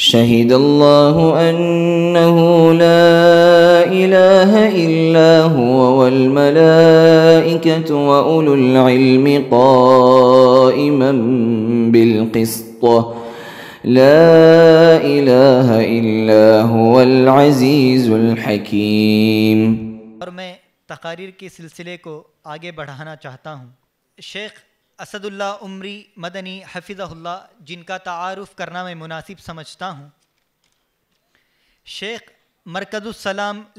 شهد الله أنه لا إله إلا هو والملائكة وأولو العلم قائما بالقسط لا إله إلا هو العزيز الحكيم تقارير मैं तकारीर के सिलसिले को आगे बढ़ाना चाहता असदुल्ला उमरी मदनी हफिज़ल्ला जिनका तारफ़ करना मैं मुनासिब समझता हूँ शेख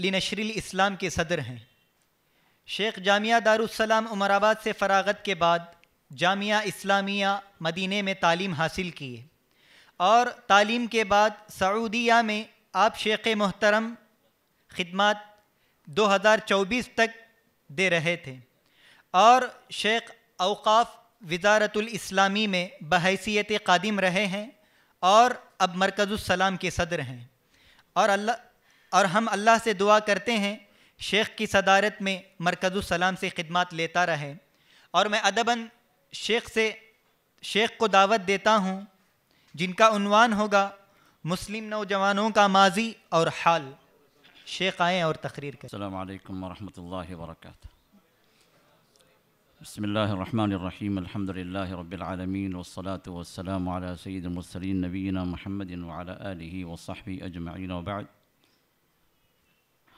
लिनशरिल इस्लाम के सदर हैं शेख जामिया दारुसलाम उमराबाद से फ़रागत के बाद जामिया इस्लामिया मदीने में तालीम हासिल किए और तालीम के बाद सऊदिया में आप शेख मोहतरम खदमात 2024 तक दे रहे थे और शेख अवकाफ़ वजारतुल इस्लामी में बहसीत कादिम रहे हैं और अब मरकज़ुलसलाम के सदर हैं और अल्लाह और हम अल्लाह से दुआ करते हैं शेख की सदारत में सलाम से ख़िदमत लेता रहे और मैं अदबन शेख से शेख को दावत देता हूँ जिनका उनवान होगा मुस्लिम नौजवानों का माजी और हाल शेख आएँ और तकरीर करें अल्लाम वरहमल वर्का بسم الله الرحمن الرحيم الحمد لله رب العالمين والصلاة والسلام على سيد المرسلين نبينا محمد وعلى آله وصحبه أجمعين وبعد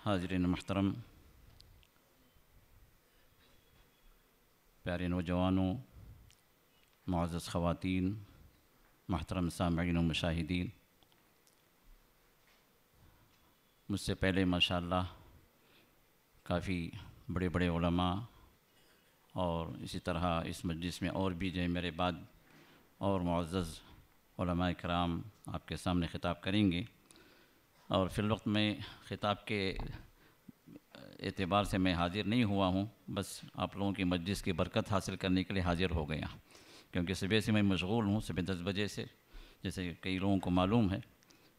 حاضرين محترم وجوانو معزز خواتين محترم سامعين ومشاهدين व मुशाहिदीन मुझसे الله كافي بڑے بڑے علماء और इसी तरह इस मजलिस में और भी जो है मेरे बाद और मुआज़ कराम आपके सामने ख़िताब करेंगे और वक्त में ख़िताब के एतबार से मैं हाज़िर नहीं हुआ हूँ बस आप लोगों की मजलिस की बरकत हासिल करने के लिए हाज़िर हो गया क्योंकि सुबह से मैं मशगूल हूँ सुबह दस बजे से जैसे कई लोगों को मालूम है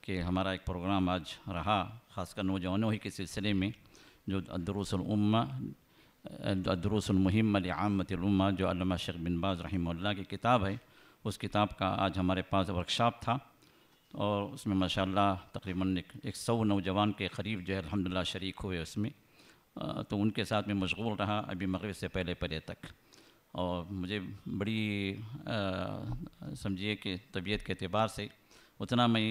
कि हमारा एक प्रोग्राम आज रहा ख़ासकर नौजवानों ही के सिलसिले में जो दरुसल मुहिम दरूसमहिम आमतलमा जो अल्लामा शेख बिन बाज़ रही की किताब है उस किताब का आज हमारे पास वर्कशॉप था और उसमें माशा तकरीबन एक सौ नौजवान के करीब जो है अलहमदिल्ला शरीक हुए उसमें तो उनके साथ में मशगूल रहा अभी मगरब से पहले पहले तक और मुझे बड़ी समझिए कि तबीयत के अतबार से उतना मैं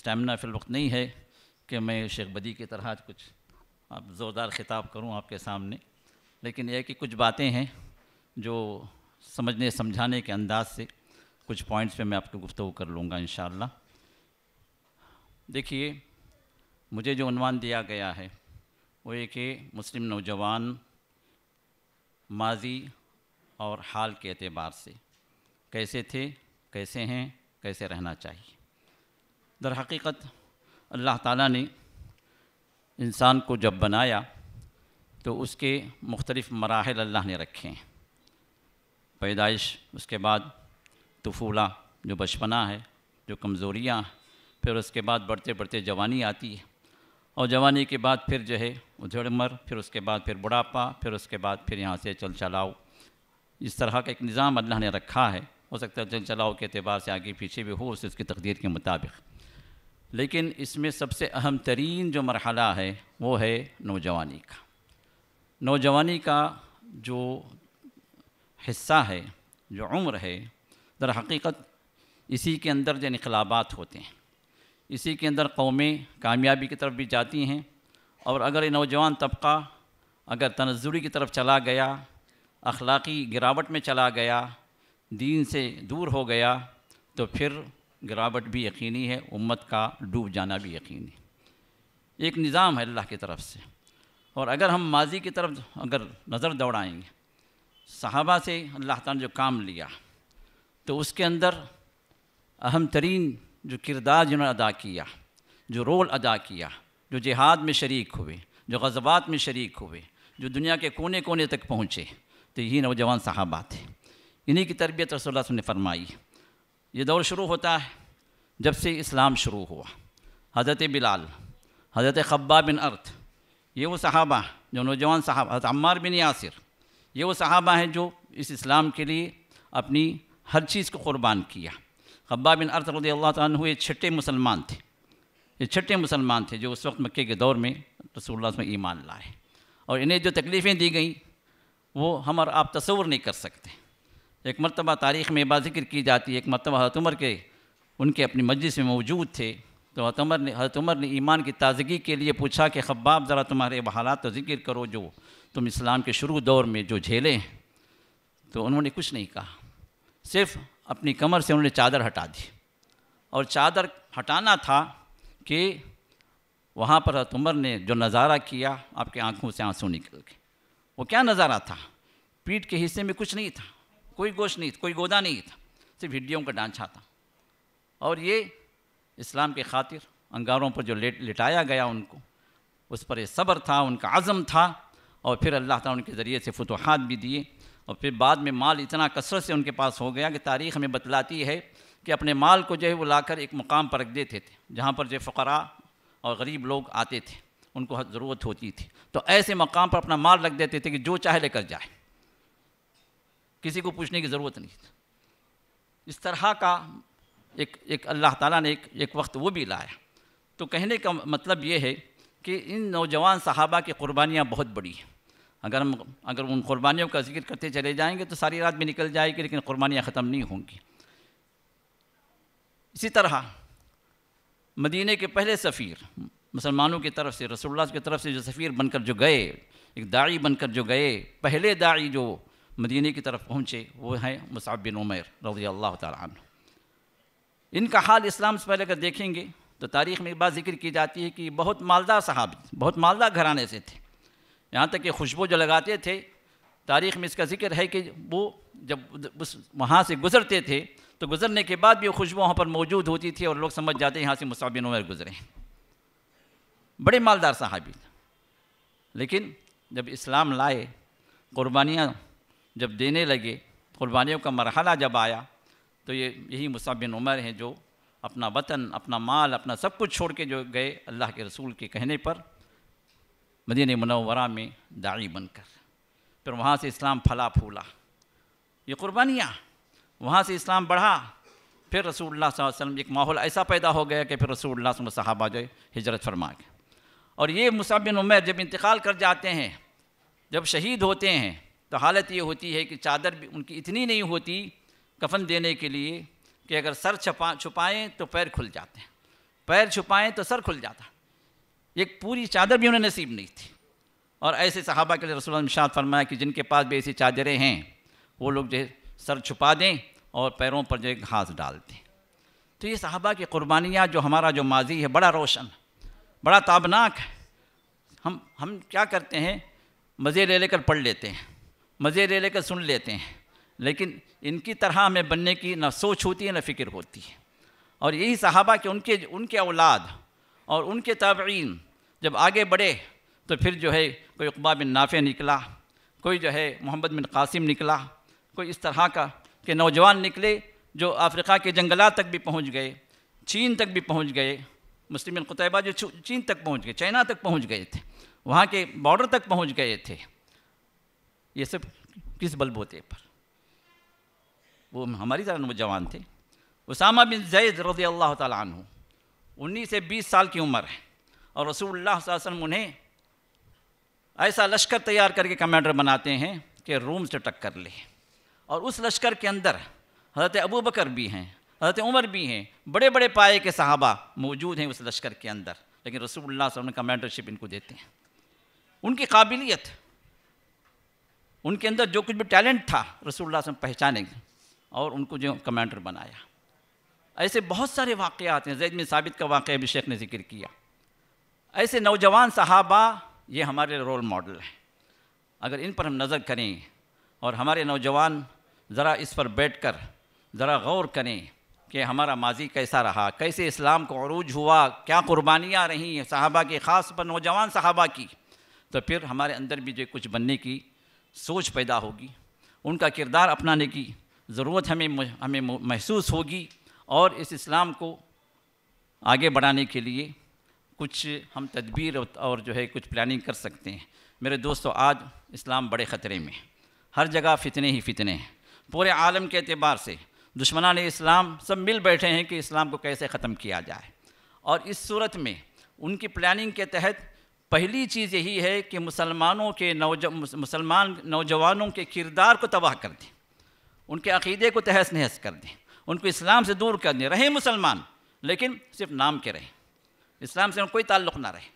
स्टेमिना फिल वक्त नहीं है कि मैं शेख बदी की तरह कुछ आप ज़ोरदार ख़िताब करूँ आपके सामने लेकिन यह कि कुछ बातें हैं जो समझने समझाने के अंदाज से कुछ पॉइंट्स पे मैं आपको गुफ्तु कर लूँगा इन देखिए मुझे जो अनवान दिया गया है वो एक है मुस्लिम नौजवान माजी और हाल के अतबार से कैसे थे कैसे हैं कैसे रहना चाहिए दर हकीकत अल्लाह ताला ने इंसान को जब बनाया तो उसके मुख्तलिफ़ मराहल अल्लाह ने रखे हैं पैदाइश उसके बाद तफूला जो बचपना है जो कमज़ोरियाँ फिर उसके बाद बढ़ते बढ़ते जवानी आती है और जवानी के बाद फिर जो है उजड़ मर फिर उसके बाद फिर बुढ़ापा फिर उसके बाद फिर यहाँ से चल चलाओ इस तरह का एक निज़ाम अल्लाह ने रखा है हो सकता है चल चलाओ के अतबार से आगे पीछे भी हो उस उसकी तकदीर के मुताबिक लेकिन इसमें सबसे अहम तरीन जो मरहला है वो है नौजवानी का नौजवानी का जो हिस्सा है जो उम्र है दर हकीकत इसी के अंदर जो इनकलाबात होते हैं इसी के अंदर कौमें कामयाबी की तरफ भी जाती हैं और अगर ये नौजवान तबका अगर तनजुरी की तरफ चला गया अखलाकी गिरावट में चला गया दीन से दूर हो गया तो फिर गिरावट भी यकीनी है उम्मत का डूब जाना भी यकीनी एक निज़ाम है अल्लाह की तरफ से और अगर हम माजी की तरफ अगर नज़र दौड़ाएंगे सहाबा से अल्लाह ताला ने जो काम लिया तो उसके अंदर अहम तरीन जो किरदार जिन्होंने अदा किया जो रोल अदा किया जो जिहाद में शरीक हुए जो गजबात में शरीक हुए जो दुनिया के कोने कोने तक पहुँचे तो यही नौजवान साहबा थे इन्हीं की तरबियत रसोल्ला ने फरमाई ये दौर शुरू होता है जब से इस्लाम शुरू हुआ हज़रत बिलाल हज़रत खब्बा बिन अर्थ ये वो सहाबा जो नौजवान सहाबा हज़रत अम्मार बिन यासिर ये वो सहाबा हैं जो इस इस्लाम के लिए अपनी हर चीज़ को क़ुरबान किया खब्बा बिन अर्थ रदी अल्लाह ये छठे मुसलमान थे ये छठे मुसलमान थे जो उस वक्त मक्के के दौर में रसूलुल्लाह में ईमान लाए और इन्हें जो तकलीफ़ें दी गई वो हम और आप तस्वुर नहीं कर सकते एक मरतबा तारीख़ में बा जिक्र की जाती है एक मरतबा हतमर के उनके अपनी मस्जिद में मौजूद थे तो हजरत उमर ने हजरत उमर ने ईमान की ताज़गी के लिए पूछा कि खब्बाब ज़रा तुम्हारे हालात तो ज़िक्र करो जो तुम इस्लाम के शुरू दौर में जो झेले तो उन्होंने कुछ नहीं कहा सिर्फ अपनी कमर से उन्होंने चादर हटा दी और चादर हटाना था कि वहाँ पर हजरत उमर ने जो नज़ारा किया आपकी आँखों से आंसू निकल गए वो क्या नज़ारा था पीठ के हिस्से में कुछ नहीं था कोई गोश नहीं था कोई गोदा नहीं था सिर्फ हिड्डियों का डांचा था और ये इस्लाम के खातिर अंगारों पर जो लेट लिटाया गया उनको उस पर सब्र था उनका आज़म था और फिर अल्लाह ताला उनके ज़रिए से फतूहत भी दिए और फिर बाद में माल इतना कसरत से उनके पास हो गया कि तारीख़ हमें बतलाती है कि अपने माल को जो है वो लाकर एक मकाम पर रख देते थे जहाँ पर जो फ़करा और गरीब लोग आते थे उनको ज़रूरत होती थी तो ऐसे मकाम पर अपना माल रख देते थे कि जो चाहे लेकर जाए किसी को पूछने की ज़रूरत नहीं इस तरह का एक एक अल्लाह ताला ने एक एक वक्त वो भी लाया तो कहने का मतलब ये है कि इन नौजवान साहबा की कुर्बानियाँ बहुत बड़ी हैं अगर हम अगर उन कुर्बानियों का जिक्र करते चले जाएंगे तो सारी रात भी निकल जाएगी लेकिन कुर्बानियाँ ख़त्म नहीं होंगी इसी तरह मदीने के पहले सफ़ीर मुसलमानों की तरफ से रसोल्ला की तरफ से जो सफ़ीर बनकर जो गए एक दाई बनकर जो गए पहले दाई जो मदीने की तरफ पहुँचे वो हैं मुसाब बिन उमर रज़ी अल्लाह तु इनका हाल इस्लाम से पहले अगर देखेंगे तो तारीख़ में एक बात जिक्र की जाती है कि बहुत मालदार साहब बहुत मालदार घराने से थे यहाँ तक कि खुशबू जो लगाते थे तारीख़ में इसका जिक्र है कि वो जब उस वहाँ से गुज़रते थे तो गुज़रने के बाद भी वो खुशबू वहाँ पर मौजूद होती थी और लोग समझ जाते यहाँ से मुसाबिन उमर गुज़रे बड़े मालदार साहबी लेकिन जब इस्लाम लाए क़ुरबानियाँ जब देने लगे क़ुरबानियों का मरहला जब आया तो ये यही मुसाबिन उमर हैं जो अपना वतन अपना माल अपना सब कुछ छोड़ के जो गए अल्लाह के रसूल के कहने पर मदीन मनवरा में दाई बनकर फिर वहाँ से इस्लाम फला फूला ये कुर्बानियाँ वहाँ से इस्लाम बढ़ा फिर रसूल वसल्लम एक माहौल ऐसा पैदा हो गया कि फिर रसूल साहबा जो हिजरत फरमा के और ये मुसाबिन उमर जब इंतकाल कर जाते हैं जब शहीद होते हैं तो हालत ये होती है कि चादर भी उनकी इतनी नहीं होती कफन देने के लिए कि अगर सर छपा छुपाएं तो पैर खुल जाते हैं पैर छुपाएं तो सर खुल जाता एक पूरी चादर भी उन्हें नसीब नहीं थी और ऐसे सहाबा के लिए रसूल शाह फरमाया कि जिनके पास भी ऐसी चादरें हैं वो लोग जो है सर छुपा दें और पैरों पर जो है घास डाल दें तो ये साहबा की कुर्बानियाँ जो हमारा जो माजी है बड़ा रोशन बड़ा ताबनाक है हम हम क्या करते हैं मज़े ले लेकर पढ़ लेते हैं मज़े ले लेकर सुन लेते हैं लेकिन इनकी तरह हमें बनने की ना सोच होती है ना फ़िक्र होती है और यही सहाबा कि उनके उनके औलाद और उनके तबीन जब आगे बढ़े तो फिर जो है कोई अकबा बिन नाफे निकला कोई जो है मोहम्मद बिन कासिम निकला कोई इस तरह का कि नौजवान निकले जो अफ्रीका के जंगलात तक भी पहुंच गए चीन तक भी पहुंच गए मुस्लिम कुतैबा जो चीन तक पहुंच गए चाइना तक पहुंच गए थे वहाँ के बॉर्डर तक पहुँच गए थे ये सब किस बलबोते पर वो हमारी तरह नौजवान थे उसामा बिन जैद रज़ी अल्लाह तु उन्नीस से बीस साल की उम्र है और रसूलुल्लाह वसल्लम उन्हें ऐसा लश्कर तैयार करके कमांडर बनाते हैं कि रोम से टक्कर ले और उस लश्कर के अंदर हज़रत अबू बकर भी हैं हज़रत उमर भी हैं बड़े बड़े पाए के सहाबा मौजूद हैं उस लश्कर के अंदर लेकिन रसूलुल्लाह वसल्लम कमांडरशिप इनको देते हैं उनकी काबिलियत उनके अंदर जो कुछ भी टैलेंट था रसूलुल्लाह वसल्लम पहचानेंगे और उनको जो कमांडर बनाया ऐसे बहुत सारे आते हैं जैद में साबित का वाक़ अभी शेख ने जिक्र किया ऐसे नौजवान साहबा ये हमारे रोल मॉडल हैं अगर इन पर हम नज़र करें और हमारे नौजवान ज़रा इस पर बैठ कर ज़रा गौर करें कि हमारा माजी कैसा रहा कैसे इस्लाम को अरूज हुआ क्या कुर्बानियाँ रहीं हैं साहबा की ख़ास पर नौजवान साहबा की तो फिर हमारे अंदर भी जो कुछ बनने की सोच पैदा होगी उनका किरदार अपनाने की ज़रूरत हमें हमें महसूस होगी और इस इस्लाम को आगे बढ़ाने के लिए कुछ हम तदबीर और जो है कुछ प्लानिंग कर सकते हैं मेरे दोस्तों आज इस्लाम बड़े ख़तरे में हर जगह फितने ही फितने हैं पूरे आलम के अतबार से दुश्मनान इस्लाम सब मिल बैठे हैं कि इस्लाम को कैसे ख़त्म किया जाए और इस सूरत में उनकी प्लानिंग के तहत पहली चीज़ यही है कि मुसलमानों के नौज मुसलमान नौजवानों के किरदार को तबाह कर दें उनके अकीदे को तहस नहस कर दें उनको इस्लाम से दूर कर दें रहें मुसलमान लेकिन सिर्फ नाम के रहें इस्लाम से कोई ताल्लुक़ ना रहे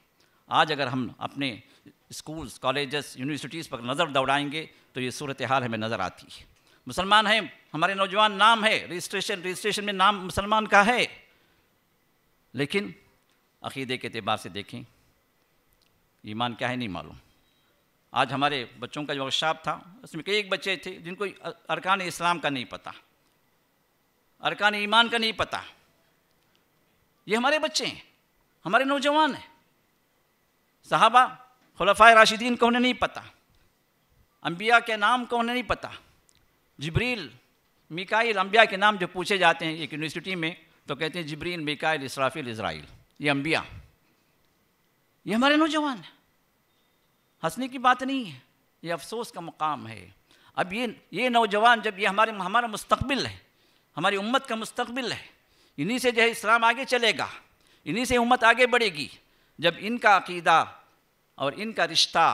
आज अगर हम अपने स्कूल्स कॉलेजेस यूनिवर्सिटीज़ पर नज़र दौड़ाएंगे तो ये सूरत हाल हमें नज़र आती है मुसलमान हैं हमारे नौजवान नाम है रजिस्ट्रेशन रजिस्ट्रेशन में नाम मुसलमान का है लेकिन अकीदे के अतबार से देखें ईमान क्या है नहीं मालूम आज हमारे बच्चों का जो वर्कशॉप था उसमें कई एक बच्चे थे जिनको अरकान इस्लाम का नहीं पता अरकान ईमान का नहीं पता ये हमारे बच्चे हैं हमारे नौजवान हैं साहबा खलफा राशिदीन को उन्हें नहीं पता अम्बिया के नाम को उन्हें नहीं पता जबरील मिकाइल अम्बिया के नाम जो पूछे जाते हैं एक यूनिवर्सिटी में तो कहते हैं जबरील मिकाइल इसराफिल इसराइल ये अम्बिया ये हमारे नौजवान हैं हंसने की बात नहीं है ये अफसोस का मकाम है अब ये ये नौजवान जब ये हमारे हमारा मुस्तबिल है हमारी उम्मत का मुस्तबिल है इन्हीं से जो है इस्लाम आगे चलेगा इन्हीं से उम्मत आगे बढ़ेगी जब इनका अकीदा और इनका रिश्ता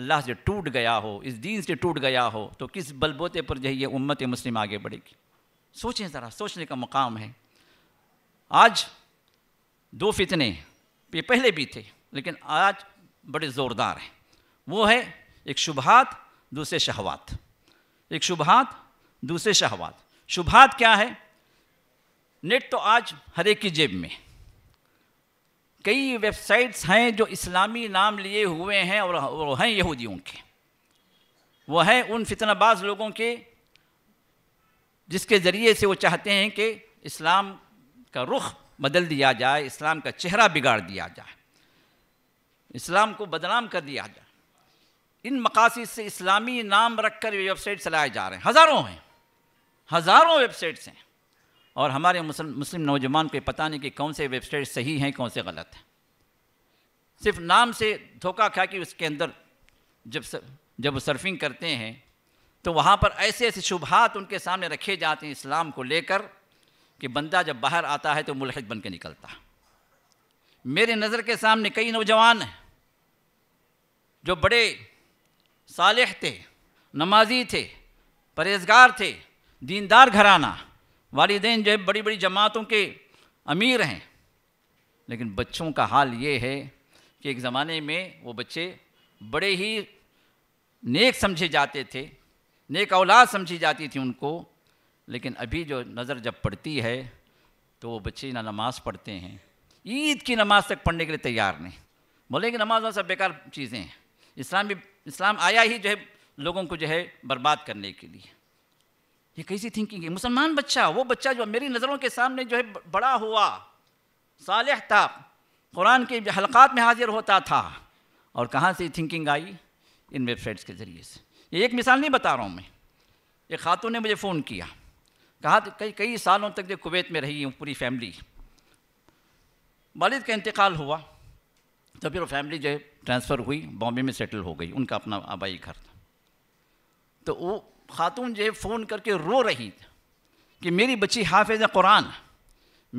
अल्लाह से टूट गया हो इस दीन से टूट गया हो तो किस बलबोते पर जो है ये उम्मत मुस्लिम आगे बढ़ेगी सोचें ज़रा सोचने का मकाम है आज दो फितने ये पहले भी थे लेकिन आज बड़े ज़ोरदार हैं वो है एक शुभात दूसरे शहवात एक शुभात दूसरे शहवात शुभात क्या है नेट तो आज हर एक की जेब में कई वेबसाइट्स हैं जो इस्लामी नाम लिए हुए हैं और वो हैं यहूदियों के वो हैं उन फितनाबाज लोगों के जिसके ज़रिए से वो चाहते हैं कि इस्लाम का रुख बदल दिया जाए इस्लाम का चेहरा बिगाड़ दिया जाए इस्लाम को बदनाम कर दिया जाए इन मकासद से इस्लामी नाम रख कर वेबसाइट चलाए जा रहे हैं हज़ारों हैं हज़ारों वेबसाइट्स हैं और हमारे मुस्लिम मुस्लिम नौजवान को पता नहीं कि कौन से वेबसाइट सही हैं कौन से गलत हैं सिर्फ नाम से धोखा खा कि उसके अंदर जब सर, जब वो सर्फिंग करते हैं तो वहाँ पर ऐसे ऐसे शुभहात उनके सामने रखे जाते हैं इस्लाम को लेकर कि बंदा जब बाहर आता है तो मुलहद बन के निकलता मेरे नज़र के सामने कई नौजवान हैं जो बड़े सालिह थे नमाजी थे परहेजगार थे दीनदार घराना वालदेन जो है बड़ी बड़ी जमातों के अमीर हैं लेकिन बच्चों का हाल ये है कि एक ज़माने में वो बच्चे बड़े ही नेक समझे जाते थे नेक औलाद समझी जाती थी उनको लेकिन अभी जो नज़र जब पड़ती है तो वो बच्चे ना नमाज़ पढ़ते हैं ईद की नमाज़ तक पढ़ने के लिए तैयार नहीं बोले कि नमाज सब बेकार चीज़ें हैं इस्लाम भी इस्लाम आया ही जो है लोगों को जो है बर्बाद करने के लिए ये कैसी थिंकिंग है मुसलमान बच्चा वो बच्चा जो मेरी नज़रों के सामने जो है बड़ा हुआ साल था कुरान के हलक़ात में हाजिर होता था और कहाँ से थिंकिंग आई इन वेबसाइट्स के ज़रिए से ये एक मिसाल नहीं बता रहा हूँ मैं एक खातून ने मुझे फ़ोन किया कहा कई कई सालों तक जो कुवैत में रही हूँ पूरी फैमिली वालिद का इंतकाल हुआ तो फिर वो फैमिली जो है ट्रांसफ़र हुई बॉम्बे में सेटल हो गई उनका अपना आबाई घर था तो वो खातून जो है फ़ोन करके रो रही कि मेरी बच्ची हाफिज़ कुरान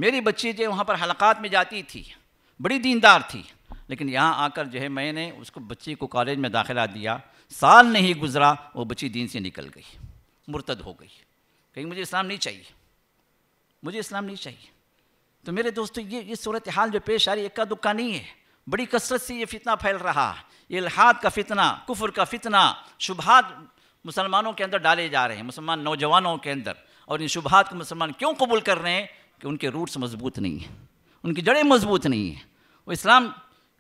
मेरी बच्ची जो वहाँ पर हलक़ात में जाती थी बड़ी दीनदार थी लेकिन यहाँ आकर जो है मैंने उसको बच्ची को कॉलेज में दाखिला दिया साल नहीं गुजरा वो बच्ची दीन से निकल गई मुर्तद हो गई कहीं मुझे इस्लाम नहीं चाहिए मुझे इस्लाम नहीं चाहिए तो मेरे दोस्तों ये ये सूरत हाल जो पेश आ रही है इक्का दुक्का नहीं है बड़ी कसरत से ये फितना फैल रहा है इलाहाद का फितना कुफर का फितना शुभात मुसलमानों के अंदर डाले जा रहे हैं मुसलमान नौजवानों के अंदर और इन शुभात को मुसलमान क्यों कबूल कर रहे हैं कि उनके रूट्स मजबूत नहीं हैं उनकी जड़ें मजबूत नहीं हैं वो इस्लाम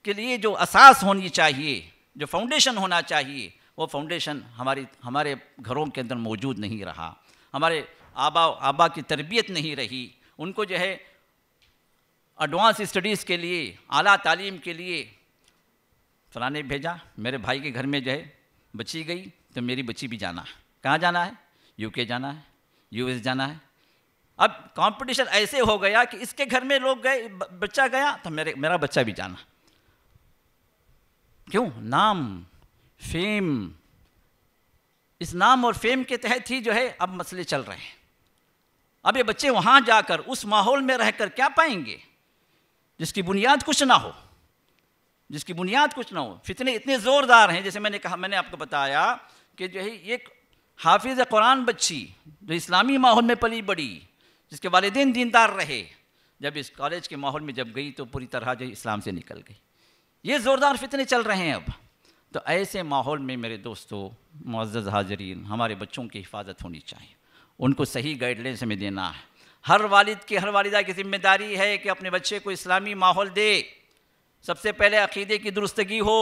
के लिए जो असास होनी चाहिए जो फाउंडेशन होना चाहिए वो फाउंडेशन हमारी हमारे घरों के अंदर मौजूद नहीं रहा हमारे आबा आबा की तरबियत नहीं रही उनको जो है एडवांस स्टडीज़ के लिए आला तालीम के लिए फलाने भेजा मेरे भाई के घर में जो है बच्ची गई तो मेरी बच्ची भी जाना है कहाँ जाना है यूके जाना है यूएस जाना है अब कंपटीशन ऐसे हो गया कि इसके घर में लोग गए बच्चा गया तो मेरे मेरा बच्चा भी जाना क्यों नाम फेम इस नाम और फेम के तहत ही जो है अब मसले चल रहे हैं अब ये बच्चे वहाँ जाकर उस माहौल में रहकर क्या पाएंगे जिसकी बुनियाद कुछ ना हो जिसकी बुनियाद कुछ ना हो फितने इतने ज़ोरदार हैं जैसे मैंने कहा मैंने आपको बताया कि जो है एक हाफिज़ कुरान बच्ची जो इस्लामी माहौल में पली बड़ी जिसके वालदे दीनदार रहे जब इस कॉलेज के माहौल में जब गई तो पूरी तरह जो इस्लाम से निकल गई ये ज़ोरदार फितने चल रहे हैं अब तो ऐसे माहौल में मेरे दोस्तों मुआज़ हाजरीन हमारे बच्चों की हिफाजत होनी चाहिए उनको सही गाइडलाइंस हमें देना है हर वालिद की हर वालदा की जिम्मेदारी है कि अपने बच्चे को इस्लामी माहौल दे सबसे पहले अकीदे की दुरुस्तगी हो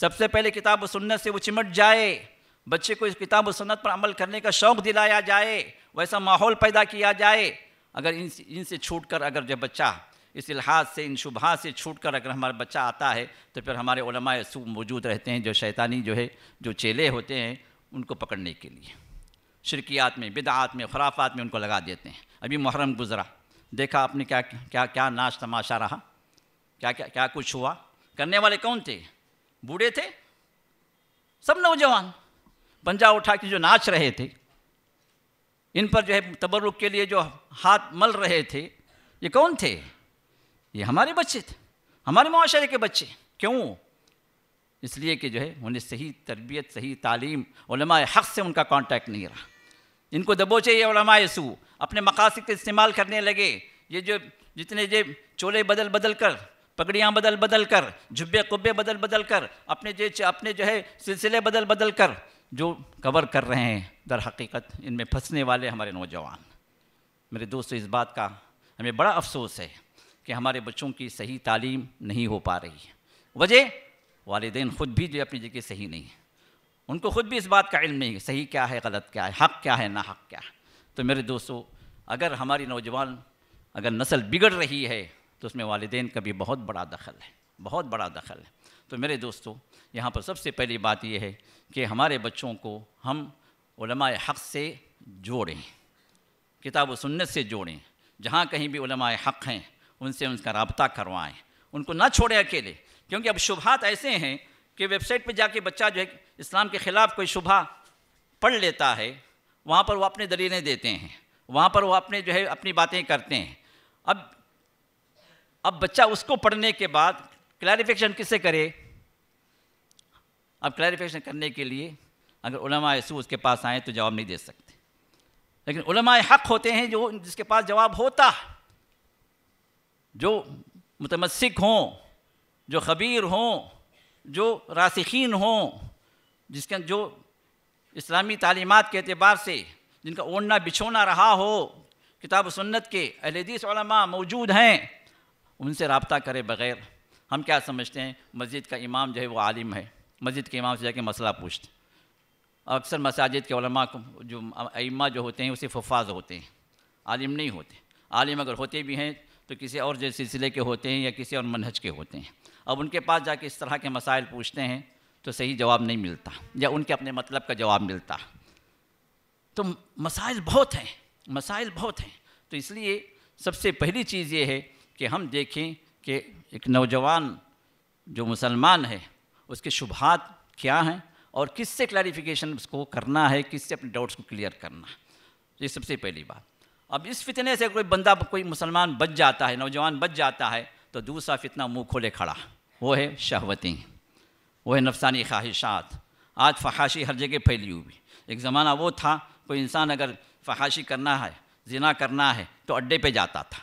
सबसे पहले किताब सुन्नत से वो चिमट जाए बच्चे को इस किताब सुन्नत पर अमल करने का शौक़ दिलाया जाए वैसा माहौल पैदा किया जाए अगर इन इनसे छूट कर अगर जब बच्चा इस लिहाज से इन शुभा से छूट कर अगर हमारा बच्चा आता है तो फिर हमारे सू मौजूद रहते हैं जो शैतानी जो है जो चेले होते हैं उनको पकड़ने के लिए शिरकियात में बिदात में खुराफात में उनको लगा देते हैं अभी मुहर्रम गुज़रा देखा आपने क्या क्या क्या नाच तमाशा रहा क्या क्या क्या कुछ हुआ करने वाले कौन थे बूढ़े थे सब नौजवान पंजा उठा के जो नाच रहे थे इन पर जो है तबरुक के लिए जो हाथ मल रहे थे ये कौन थे ये हमारे बच्चे थे हमारे माशरे के बच्चे क्यों इसलिए कि जो है उन्हें सही तरबियत सही तालीम हक से उनका कांटेक्ट नहीं रहा इनको दबोचे ये सू अपने मकासद का इस्तेमाल करने लगे ये जो जितने जे चोले बदल बदल कर पगड़ियाँ बदल बदल कर झुब्बे कुब्बे बदल बदल कर अपने जो अपने जो है सिलसिले बदल बदल कर जो कवर कर रहे हैं दर हकीकत इनमें फंसने वाले हमारे नौजवान मेरे दोस्तों इस बात का हमें बड़ा अफसोस है कि हमारे बच्चों की सही तालीम नहीं हो पा रही है वजह वालदे ख़ुद भी जो अपनी जगह सही नहीं है उनको खुद भी इस बात का इल्म नहीं है सही क्या है गलत क्या है हक क्या है ना हक क्या है तो मेरे दोस्तों अगर हमारी नौजवान अगर नस्ल बिगड़ रही है तो उसमें वालदेन का भी बहुत बड़ा दखल है बहुत बड़ा दखल है तो मेरे दोस्तों यहाँ पर सबसे पहली बात यह है कि हमारे बच्चों को हम उलमाए हक से जोड़ें किताब सुन्नत से जोड़ें जहाँ कहीं भी उलमाए हक हैं उनसे उनका रबता करवाएँ उनको ना छोड़ें अकेले क्योंकि अब शुभात ऐसे हैं कि वेबसाइट पे जाके बच्चा जो है इस्लाम के ख़िलाफ़ कोई शुभ पढ़ लेता है वहाँ पर वो अपने दलीलें देते हैं वहाँ पर वो अपने जो है अपनी बातें करते हैं अब अब बच्चा उसको पढ़ने के बाद क्लैरिफिकेशन किससे करे अब क्लैरिफिकेशन करने के लिए अगर उलमा यसू उसके पास आए तो जवाब नहीं दे सकते लेकिन उलमा हक होते हैं जो जिसके पास जवाब होता जो मुतमसिक हों जो खबीर हों जो रासिकीन हों जिसके जो इस्लामी तालीमत के अतबार से जिनका ओढ़ना बिछोना रहा हो किताब सुन्नत के अहलदीस मौजूद हैं उनसे रबता करे बग़ैर हम क्या समझते हैं मस्जिद का इमाम जो है वो आलिम है मस्जिद के इमाम से जाके मसला पूछते अक्सर मसाजिद के उलमा को जो अम्मा जो होते हैं उसे फफाज होते हैं आलिम नहीं होते आलिम अगर होते भी हैं तो किसी और जैसे सिलसिले के होते हैं या किसी और मनहज के होते हैं अब उनके पास जाके इस तरह के मसाइल पूछते हैं तो सही जवाब नहीं मिलता या उनके अपने मतलब का जवाब मिलता तो मसाइल बहुत हैं मसाइल बहुत हैं तो इसलिए सबसे पहली चीज़ ये है कि हम देखें कि एक नौजवान जो मुसलमान है उसके शुभात क्या हैं और किससे क्लैरिफिकेशन उसको करना है किससे अपने डाउट्स को क्लियर करना है ये सबसे पहली बात अब इस फितने से कोई बंदा कोई मुसलमान बच जाता है नौजवान बच जाता है तो दूसरा फितना मुँह खोले खड़ा वो है शहवतें वो है नफसानी ख्वाहिशात आज फहाशी हर जगह फैली हुई एक ज़माना वो था कोई इंसान अगर फहाशी करना है जिना करना है तो अड्डे पे जाता था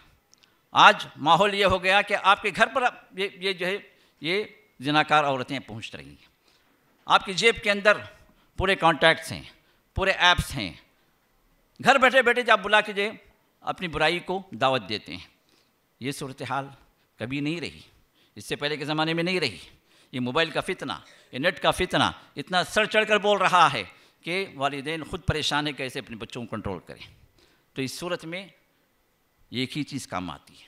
आज माहौल ये हो गया कि आपके घर पर ये ये जो है ये जिनाकार औरतें पहुंच रही हैं आपकी जेब के अंदर पूरे कॉन्टैक्ट्स हैं पूरे ऐप्स हैं घर बैठे बैठे जब बुला के जे अपनी बुराई को दावत देते हैं ये सूरत हाल कभी नहीं रही इससे पहले के ज़माने में नहीं रही ये मोबाइल का फितना ये नेट का फितना इतना सर चढ़ कर बोल रहा है कि वालदे ख़ुद परेशान है कैसे अपने बच्चों को कंट्रोल करें तो इस सूरत में एक ही चीज़ काम आती है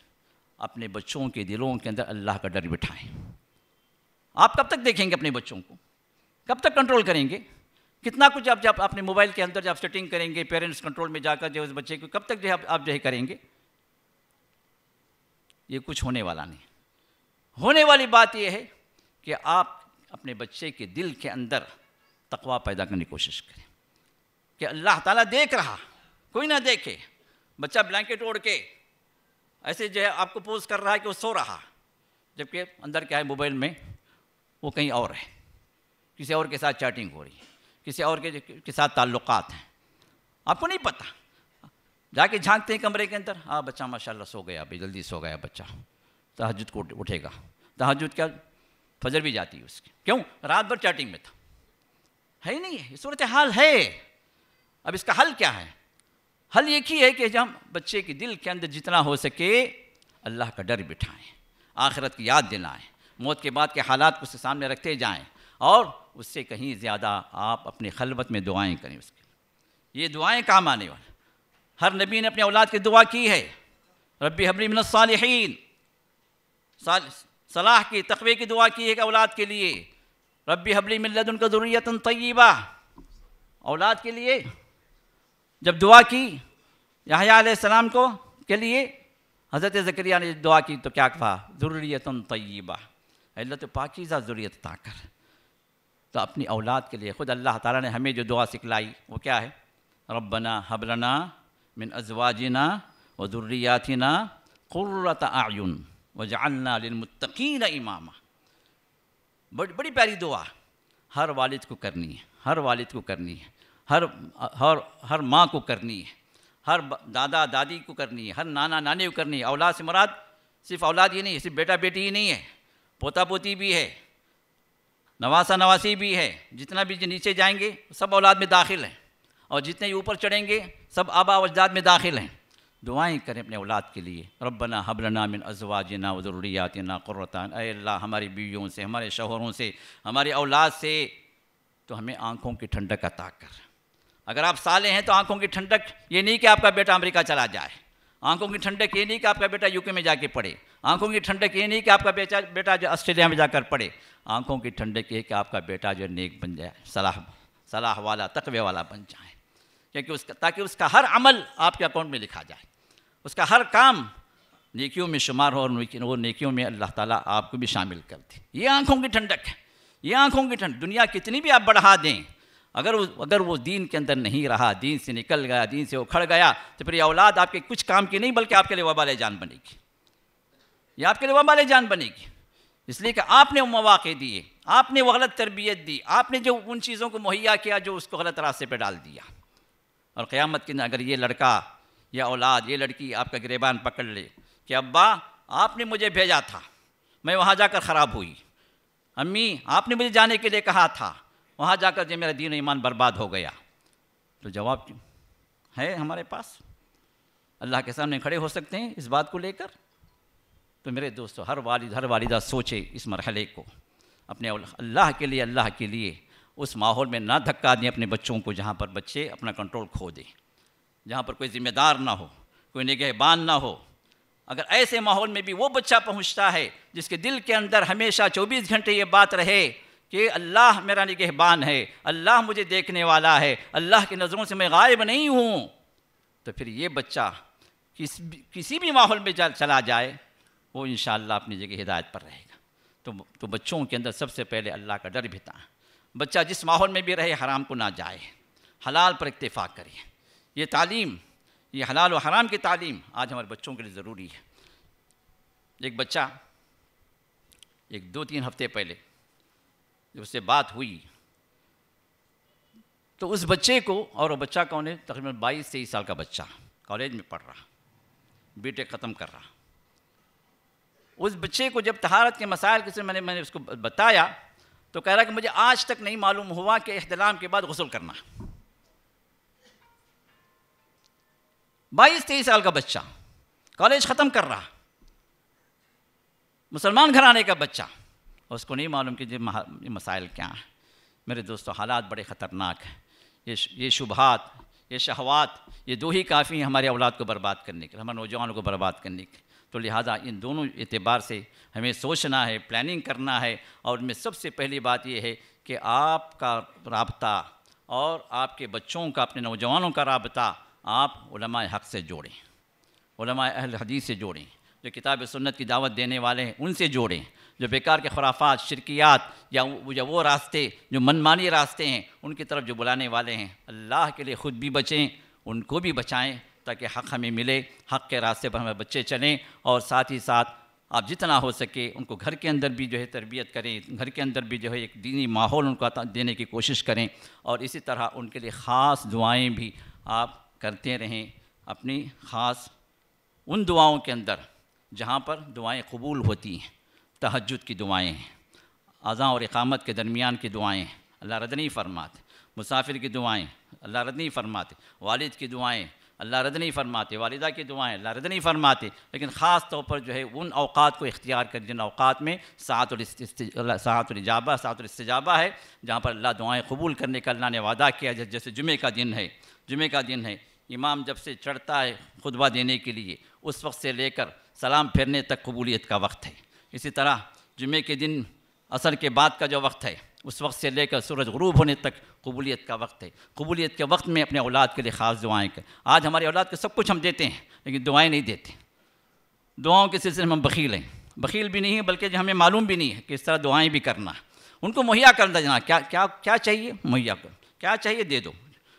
अपने बच्चों के दिलों के अंदर अल्लाह का डर बिठाएं आप कब तक देखेंगे अपने बच्चों को कब तक कंट्रोल करेंगे कितना कुछ आप जब अपने मोबाइल के अंदर जब सेटिंग करेंगे पेरेंट्स कंट्रोल में जाकर जो उस बच्चे को कब तक जो है आप जो है करेंगे ये कुछ होने वाला नहीं होने वाली बात यह है कि आप अपने बच्चे के दिल के अंदर तकवा पैदा करने की कोशिश करें कि अल्लाह ताला देख रहा कोई ना देखे बच्चा ब्लैंकेट ओढ़ के ऐसे जो है आपको पोज कर रहा है कि वो सो रहा जबकि अंदर क्या है मोबाइल में वो कहीं और है किसी और के साथ चैटिंग हो रही है किसी और के के साथ ताल्लुक़ हैं आपको नहीं पता जाके झांकते हैं कमरे के अंदर हाँ बच्चा माशाल्लाह सो गया अभी जल्दी सो गया बच्चा तहजद को उठेगा तहजद क्या फजर भी जाती है उसकी क्यों रात भर चैटिंग में था है ही नहीं है सूरत हाल है अब इसका हल क्या है हल एक ही है कि हम बच्चे के दिल के अंदर जितना हो सके अल्लाह का डर बिठाएं आखिरत की याद दिलाएं मौत के बाद के हालात को उसके सामने रखते जाएं और उससे कहीं ज़्यादा आप अपने खलबत में दुआएं करें उसके ये दुआएं काम आने वाली हर नबी ने अपने औलाद की दुआ की है रबी हबरी मिनसालहीन सलाह की तकवे की दुआ की है कि औलाद के लिए रबी हबली मिल्लद उनका ज़रूरत तय्यबा औलाद के लिए जब दुआ की सलाम को के लिए हज़रत जक्रिया ने दुआ की तो क्या कहा ज़रूरत तय्यबा अल्लाह तो पाकिज़ा ज़रूरत ताकर तो अपनी औलाद के लिए ख़ुद अल्लाह ताला ने हमें जो दुआ सिखलाई वो क्या है रब्बना हबरना मिन अजवाजना व दुर्रियातना क़ुर्रत आयुन वजालना लिलमुत्तकीन इमामा बड़ी बड़ी प्यारी दुआ हर वालिद को करनी है हर वालिद को करनी है हर हर हर माँ को करनी है हर दादा दादी को करनी है हर नाना नानी को करनी है औलाद से मुराद सिर्फ औलाद ही नहीं है सिर्फ बेटा बेटी ही नहीं है पोता पोती भी है नवासा नवासी भी है जितना भी नीचे जाएंगे सब औलाद में दाखिल हैं और जितने ऊपर चढ़ेंगे सब आबा अजदाद में दाखिल हैं दुआएं करें अपने औलाद के लिए रबना हबलना मिन अजवाजना वज़रूरियातना क़ुरतान अल्लाह हमारी बीवियों से हमारे शोहरों से हमारे औलाद से तो हमें आँखों की ठंडक अता कर अगर आप साले हैं तो आँखों की ठंडक ये नहीं कि आपका बेटा अमरीका चला जाए आँखों की ठंडक ये नहीं कि आपका बेटा यूके में जाके पढ़े आँखों की ठंडक ये नहीं कि आपका बेटा बेटा ऑस्ट्रेलिया में जाकर पढ़े आंखों की ठंडक ये कि आपका बेटा जो नेक बन जाए सलाह सलाह वाला तकवे वाला बन जाए क्योंकि उसका ताकि उसका हर अमल आपके अकाउंट में लिखा जाए उसका हर काम नेकियों में शुमार हो और वो नेकियों में अल्लाह ताला आपको भी शामिल कर दे ये आँखों की ठंडक है ये आँखों की ठंड दुनिया कितनी भी आप बढ़ा दें अगर वो अगर वो दीन के अंदर नहीं रहा दीन से निकल गया दीन से उखड़ गया तो फिर ये औलाद आपके कुछ काम की नहीं बल्कि आपके लिए वबाल जान बनेगी ये आपके लिए वबाल जान बनेगी इसलिए कि आपने वो मौाक़े दिए आपने वो गलत तरबियत दी आपने जो उन चीज़ों को मुहैया किया जो उसको गलत रास्ते पर डाल दिया और क़्यामत के अगर ये लड़का या औलाद ये लड़की आपका गिरेबान पकड़ ले कि अब्बा आपने मुझे भेजा था मैं वहाँ जाकर ख़राब हुई अम्मी आपने मुझे जाने के लिए कहा था वहाँ जाकर जो मेरा दीन ईमान बर्बाद हो गया तो जवाब है हमारे पास अल्लाह के सामने खड़े हो सकते हैं इस बात को लेकर तो मेरे दोस्तों हर वालिद हर वालिदा सोचे इस मरहले को अपने अल्लाह के लिए अल्लाह के लिए उस माहौल में ना धक्का दें अपने बच्चों को जहाँ पर बच्चे अपना कंट्रोल खो दें जहाँ पर कोई ज़िम्मेदार ना हो कोई निगहबान ना हो अगर ऐसे माहौल में भी वो बच्चा पहुँचता है जिसके दिल के अंदर हमेशा चौबीस घंटे ये बात रहे कि अल्लाह मेरा निगहबान है अल्लाह मुझे देखने वाला है अल्लाह की नज़रों से मैं गायब नहीं हूँ तो फिर ये बच्चा किस किसी भी माहौल में चला जाए वो इन अपनी जगह हिदायत पर रहेगा तो तो बच्चों के अंदर सबसे पहले अल्लाह का डर भी था बच्चा जिस माहौल में भी रहे हराम को ना जाए हलाल पर इतफ़ाक़ करे ये तालीम ये हलाल और हराम की तालीम आज हमारे बच्चों के लिए ज़रूरी है एक बच्चा एक दो तीन हफ्ते पहले जब उससे बात हुई तो उस बच्चे को और वो बच्चा कौन है तकरीबन बाईस तेईस साल का बच्चा कॉलेज में पढ़ रहा बीटेक ख़त्म कर रहा उस बच्चे को जब तहारत के मसाइल के मैंने मैंने उसको बताया तो कह रहा कि मुझे आज तक नहीं मालूम हुआ कि अहतलाम के बाद गसल करना बाईस तेईस साल का बच्चा कॉलेज ख़त्म कर रहा मुसलमान घराने का बच्चा उसको नहीं मालूम कि ये मसाइल क्या हैं मेरे दोस्तों हालात बड़े ख़तरनाक हैं ये ये शुभात ये शहवात ये दो ही काफ़ी हैं हमारे औलाद को बर्बाद करने के लिए हमारे नौजवानों को बर्बाद करने के तो लिहाजा इन दोनों एतबार से हमें सोचना है प्लानिंग करना है और इनमें सबसे पहली बात यह है कि आपका रबता और आपके बच्चों का अपने नौजवानों का रबता आप हक़ से जोड़ें अहल हदीस से जोड़ें जो किताब सुन्नत की दावत देने वाले हैं उनसे जोड़ें जो बेकार के खुराफात शिरकियात या या वो रास्ते जो मनमानी रास्ते हैं उनकी तरफ जो बुलाने वाले हैं अल्लाह के लिए ख़ुद भी बचें उनको भी बचाएं ताकि हक़ हमें मिले हक़ के रास्ते पर हमारे बच्चे चलें और साथ ही साथ आप जितना हो सके उनको घर के अंदर भी जो है तरबियत करें घर के अंदर भी जो है एक दीनी माहौल उनको देने की कोशिश करें और इसी तरह उनके लिए ख़ास दुआएं भी आप करते रहें अपनी ख़ास उन दुआओं के अंदर जहाँ पर दुआएं कबूल होती हैं तहजद की दुआएं हैं अज़ा और इकामत के दरमियान की दुआएं हैं अल्लाह रदनी फरमाते मुसाफिर की दुआएँ अल्लाह रदनी फरमाते वालिद की दुआएँ अल्लाह रद नहीं फरमाते वालदा की दुआएँ अल्लाह रद नहीं फरमाते लेकिन ख़ास तौर पर जो है उन अवकात को इख्तियार कर जिन अवकात में सातुलजाबा सातुलजाबा है जहाँ पर अल्लाह दुआएँ कबूल करने का अल्लाह ने वादा किया जैसे जुमे का दिन है जुमे का दिन है इमाम जब से चढ़ता है खुतबा देने के लिए उस वक्त से लेकर सलाम फेरने तक कबूलीत का वक्त है इसी तरह जुमे के दिन असर के बाद का जो वक्त है उस वक्त से लेकर सूरज गरूब होने तक कबूलियत का वक्त है कबूलियत के वक्त में अपने औलाद के लिए ख़ास दुआएँ कर आज हमारे औलाद को सब कुछ हम देते हैं लेकिन दुआएँ नहीं देते दुआओं के सिलसिले में हम बखील हैं बखील भी नहीं है बल्कि हमें मालूम भी नहीं है कि इस तरह दुआएँ भी करना उनको मुहैया कर देना क्या क्या क्या चाहिए मुहैया कर क्या चाहिए दे दो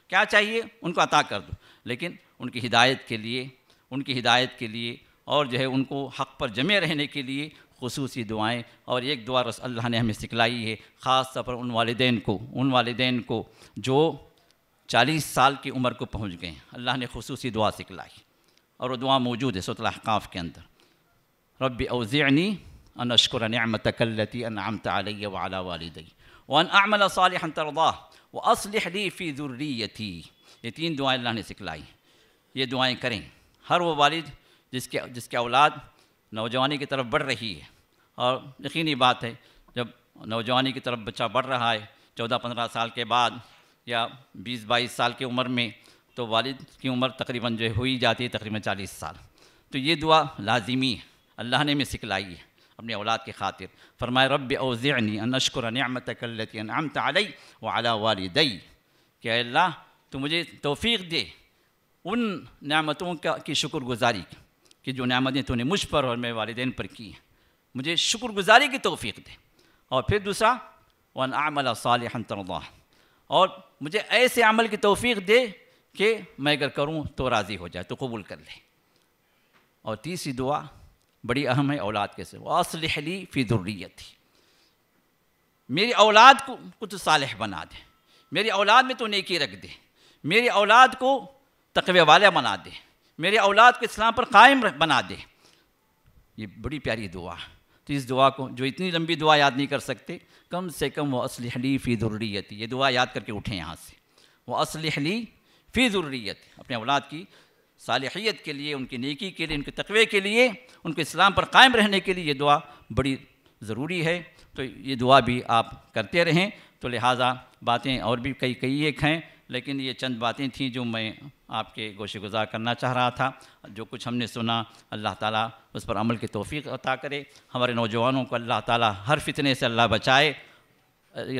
क्या चाहिए उनको अता कर दो लेकिन उनकी हिदायत के लिए उनकी हिदायत के लिए और जो है उनको हक पर जमे रहने के लिए खसूस दुआएँ और एक दुआ रस अल्लाह ने हमें सिखलाई है ख़ास तौर पर उन वालदेन को उन वालदेन को जो चालीस साल की उम्र को पहुँच गए अल्लाह ने खसूस दुआ सिखलाई और वह दुआ मौजूद है सतलाहकाफ़ के अंदर रब अवज़नी अनशकुर नमतकलती अनाम तलिय वाला वालदी वन अमल साल तरदा व असलहली फ़ी ये तीन दुआएँ अल्लाह ने सिखलाई ये दुआएँ करें हर वो वालिद जिसके जिसके औलाद नौजवानी की तरफ बढ़ रही है और यकीनी बात है जब नौजवानी की तरफ बच्चा बढ़ रहा है चौदह पंद्रह साल के बाद या बीस बाईस साल की उम्र में तो वालिद की उम्र तकरीबन जो है हो ही जाती है तकरीबन चालीस साल तो ये दुआ लाजिमी है अल्लाह ने मैं सिखलाई है अपने औलाद की खातिर फरमाए रब अवज़नी अनशकुर नमतकलती अनआम तलई वाला वालदई क्या अल्लाह तो मुझे तोफ़ी दे उन नामतों का की शुक्रगुजारी कि जो नामतें तूने मुझ पर और मेरे वालदेन पर की हैं मुझे शुक्रगुजारी की तोफ़ी दे और फिर दूसरा वन आमल साल तरह और मुझे ऐसे अमल की तोफ़ी दे कि मैं अगर करूँ तो राज़ी हो जाए तो कबूल कर ले और तीसरी दुआ बड़ी अहम है औलाद के से असलहली फ़ी थी मेरी औलाद को कुछ सालह बना दे मेरी औलाद में तो नेकी रख दे मेरी औलाद को तकवे वाला बना दे मेरे औलाद को इस्लाम पर कायम बना दे ये बड़ी प्यारी दुआ तो इस दुआ को जो इतनी लंबी दुआ याद नहीं कर सकते कम से कम वह असली हली फ़ी ज़रूरीत ये दुआ याद करके उठें यहाँ से वह असली हली फ़ी ज़रूरीत अपने औलाद की सालहियत के लिए उनकी नेकी के लिए उनके तकवे के लिए उनके इस्लाम पर कायम रहने के लिए ये दुआ बड़ी ज़रूरी है तो ये दुआ भी आप करते रहें तो लिहाजा बातें और भी कई कई एक हैं लेकिन ये चंद बातें थीं जो मैं आपके गोशे गुजार करना चाह रहा था जो कुछ हमने सुना अल्लाह ताला उस पर अमल की तोफ़ी अता करे हमारे नौजवानों को अल्लाह ताला हर फितने से अल्लाह बचाए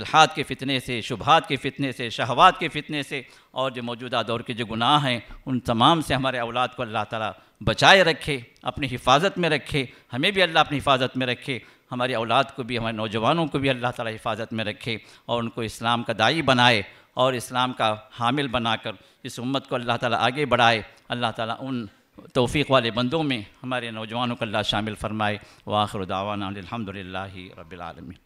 इलाहात के फितने से शुभात के फितने से शहवात के फितने से और जो मौजूदा दौर के जो गुनाह हैं उन तमाम से हमारे औलाद को अल्लाह ताला बचाए रखे अपनी हिफाजत में रखे हमें भी अल्लाह अपनी हिफाजत में रखे हमारी औलाद को भी हमारे नौजवानों को भी अल्लाह ताला हिफाजत में रखे और उनको इस्लाम का दाई बनाए और इस्लाम का हामिल बनाकर इस उम्मत को अल्लाह ताला आगे बढ़ाए अल्लाह ताला उन तौफीक वाले बंदों में हमारे नौजवानों को अल्लाह शामिल फ़रमाए वाखर दावाना अलहमदिल्ला रबालमी